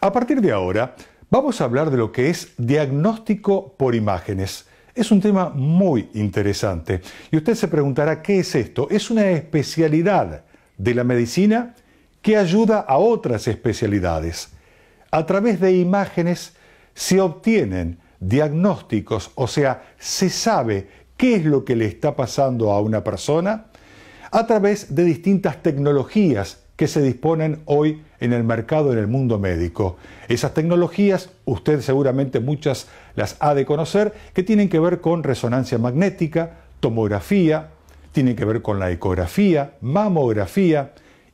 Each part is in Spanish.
A partir de ahora, vamos a hablar de lo que es diagnóstico por imágenes. Es un tema muy interesante y usted se preguntará qué es esto. Es una especialidad de la medicina que ayuda a otras especialidades. A través de imágenes se obtienen diagnósticos, o sea, se sabe qué es lo que le está pasando a una persona a través de distintas tecnologías que se disponen hoy en el mercado en el mundo médico. Esas tecnologías, usted seguramente muchas las ha de conocer, que tienen que ver con resonancia magnética, tomografía, tienen que ver con la ecografía, mamografía,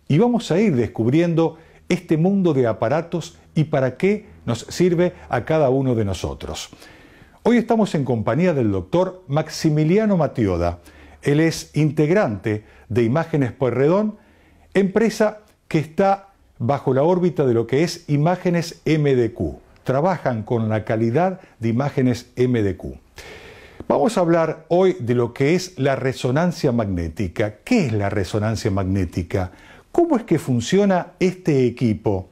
y vamos a ir descubriendo este mundo de aparatos y para qué nos sirve a cada uno de nosotros. Hoy estamos en compañía del doctor Maximiliano Matioda. Él es integrante de Imágenes por Redón, empresa que está bajo la órbita de lo que es imágenes MDQ. Trabajan con la calidad de imágenes MDQ. Vamos a hablar hoy de lo que es la resonancia magnética. ¿Qué es la resonancia magnética? ¿Cómo es que funciona este equipo?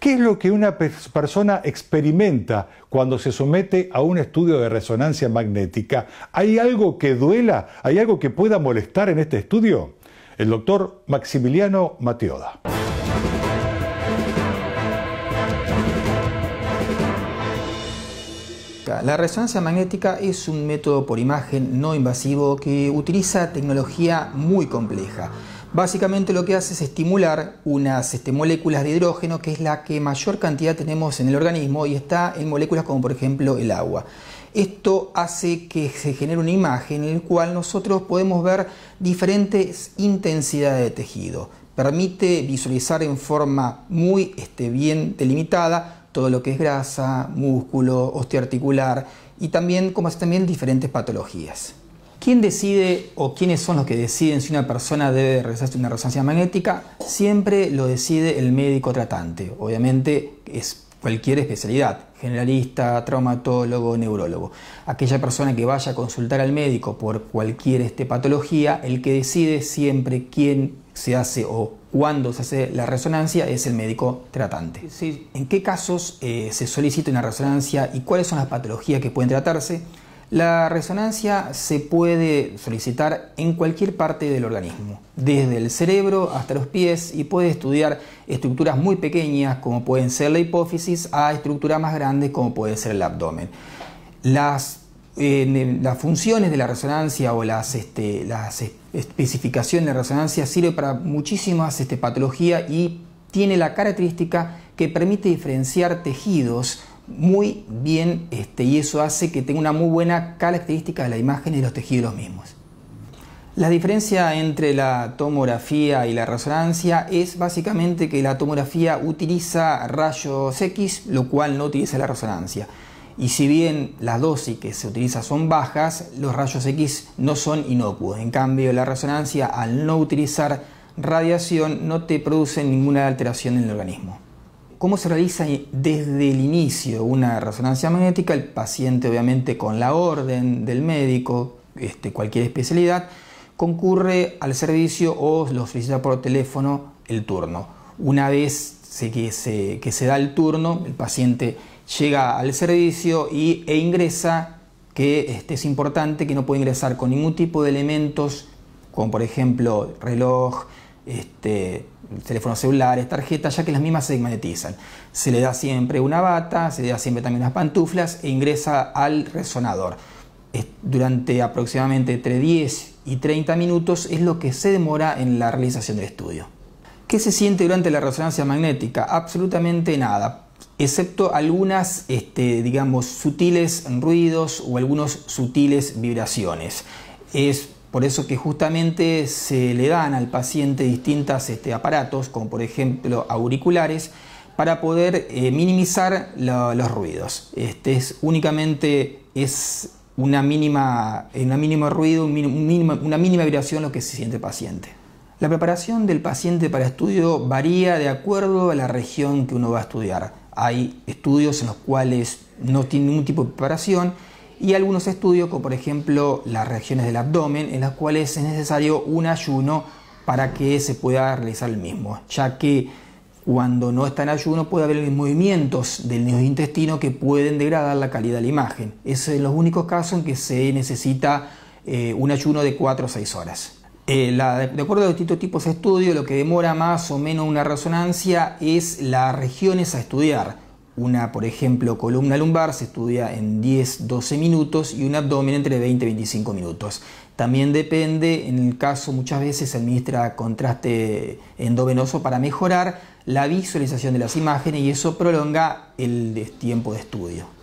¿Qué es lo que una persona experimenta cuando se somete a un estudio de resonancia magnética? ¿Hay algo que duela? ¿Hay algo que pueda molestar en este estudio? El doctor Maximiliano Mateoda. La resonancia magnética es un método por imagen no invasivo que utiliza tecnología muy compleja. Básicamente lo que hace es estimular unas este, moléculas de hidrógeno, que es la que mayor cantidad tenemos en el organismo y está en moléculas como por ejemplo el agua. Esto hace que se genere una imagen en la cual nosotros podemos ver diferentes intensidades de tejido. Permite visualizar en forma muy este, bien delimitada todo lo que es grasa, músculo, osteoarticular y también, como también diferentes patologías. ¿Quién decide o quiénes son los que deciden si una persona debe realizarse una resonancia magnética? Siempre lo decide el médico tratante. Obviamente es cualquier especialidad, generalista, traumatólogo, neurólogo. Aquella persona que vaya a consultar al médico por cualquier este, patología, el que decide siempre quién se hace o cuando se hace la resonancia es el médico tratante. ¿En qué casos eh, se solicita una resonancia y cuáles son las patologías que pueden tratarse? La resonancia se puede solicitar en cualquier parte del organismo, desde el cerebro hasta los pies y puede estudiar estructuras muy pequeñas como pueden ser la hipófisis a estructuras más grandes como puede ser el abdomen. Las las funciones de la resonancia o las, este, especificaciones de resonancia sirve para muchísimas este, patologías y tiene la característica que permite diferenciar tejidos muy bien este, y eso hace que tenga una muy buena característica de la imagen y de los tejidos mismos. La diferencia entre la tomografía y la resonancia es básicamente que la tomografía utiliza rayos X, lo cual no utiliza la resonancia. Y si bien las dosis que se utiliza son bajas, los rayos X no son inocuos. En cambio, la resonancia, al no utilizar radiación, no te produce ninguna alteración en el organismo. ¿Cómo se realiza desde el inicio una resonancia magnética? El paciente, obviamente, con la orden del médico, este, cualquier especialidad, concurre al servicio o lo solicita por teléfono el turno. Una vez que se da el turno, el paciente llega al servicio e ingresa, que este, es importante que no puede ingresar con ningún tipo de elementos, como por ejemplo reloj, este, teléfonos celulares, tarjetas, ya que las mismas se magnetizan. Se le da siempre una bata, se le da siempre también unas pantuflas e ingresa al resonador. Durante aproximadamente entre 10 y 30 minutos es lo que se demora en la realización del estudio. ¿Qué se siente durante la resonancia magnética? Absolutamente nada excepto algunas, este, digamos, sutiles ruidos o algunas sutiles vibraciones. Es por eso que justamente se le dan al paciente distintos este, aparatos, como por ejemplo auriculares, para poder eh, minimizar los ruidos. Este es únicamente es una mínima, ruido, una mínima vibración lo que se siente el paciente. La preparación del paciente para estudio varía de acuerdo a la región que uno va a estudiar hay estudios en los cuales no tiene ningún tipo de preparación y algunos estudios, como por ejemplo las reacciones del abdomen, en las cuales es necesario un ayuno para que se pueda realizar el mismo, ya que cuando no está en ayuno puede haber movimientos del intestino que pueden degradar la calidad de la imagen. Es en los únicos casos en que se necesita eh, un ayuno de 4 o 6 horas. Eh, de acuerdo a distintos tipos de estudio, lo que demora más o menos una resonancia es las regiones a estudiar. Una, por ejemplo, columna lumbar se estudia en 10-12 minutos y un abdomen entre 20-25 minutos. También depende, en el caso muchas veces se administra contraste endovenoso para mejorar la visualización de las imágenes y eso prolonga el tiempo de estudio.